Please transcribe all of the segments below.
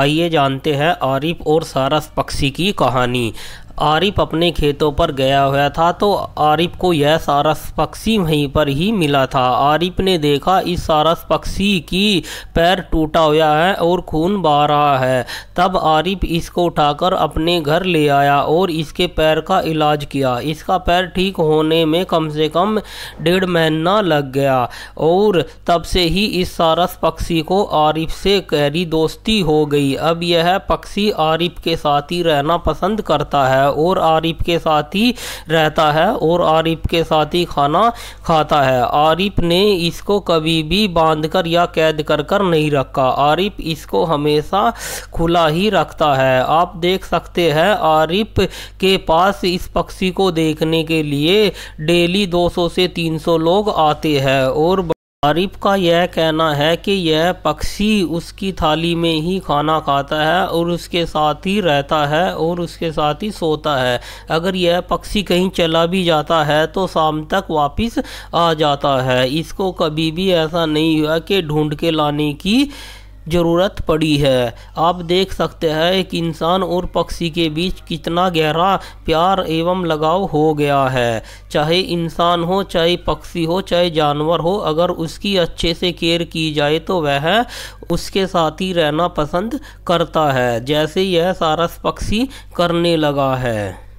आइए जानते हैं आरिफ और सारस पक्षी की कहानी आरिफ अपने खेतों पर गया हुआ था तो आरिफ को यह सारस पक्षी वहीं पर ही मिला था आरिफ ने देखा इस सारस पक्षी की पैर टूटा हुआ है और खून बह रहा है तब आरिफ इसको उठाकर अपने घर ले आया और इसके पैर का इलाज किया इसका पैर ठीक होने में कम से कम डेढ़ महीना लग गया और तब से ही इस सारस पक्षी को आरिफ से गहरी दोस्ती हो गई अब यह पक्षी आरिफ के साथ ही रहना पसंद करता है है और आरिफ के साथ ही रहता है और आरिफ के साथ ही खाना खाता है आरिफ ने इसको कभी भी बांध कर या कैद कर कर नहीं रखा आरिफ इसको हमेशा खुला ही रखता है आप देख सकते हैं आरिफ के पास इस पक्षी को देखने के लिए डेली 200 से 300 लोग आते हैं और आरिफ का यह कहना है कि यह पक्षी उसकी थाली में ही खाना खाता है और उसके साथ ही रहता है और उसके साथ ही सोता है अगर यह पक्षी कहीं चला भी जाता है तो शाम तक वापस आ जाता है इसको कभी भी ऐसा नहीं हुआ कि ढूंढ के लाने की ज़रूरत पड़ी है आप देख सकते हैं कि इंसान और पक्षी के बीच कितना गहरा प्यार एवं लगाव हो गया है चाहे इंसान हो चाहे पक्षी हो चाहे जानवर हो अगर उसकी अच्छे से केयर की जाए तो वह उसके साथ ही रहना पसंद करता है जैसे यह सारस पक्षी करने लगा है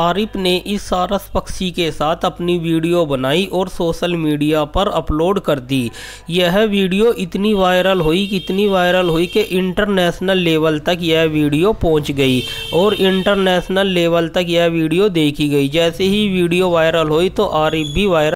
आरिफ ने इस सारस पक्षी के साथ अपनी वीडियो बनाई और सोशल मीडिया पर अपलोड कर दी यह वीडियो इतनी वायरल हुई कि इतनी वायरल हुई कि इंटरनेशनल लेवल तक यह वीडियो पहुंच गई और इंटरनेशनल लेवल तक यह वीडियो देखी गई जैसे ही वीडियो वायरल हुई तो आरिफ भी वायरल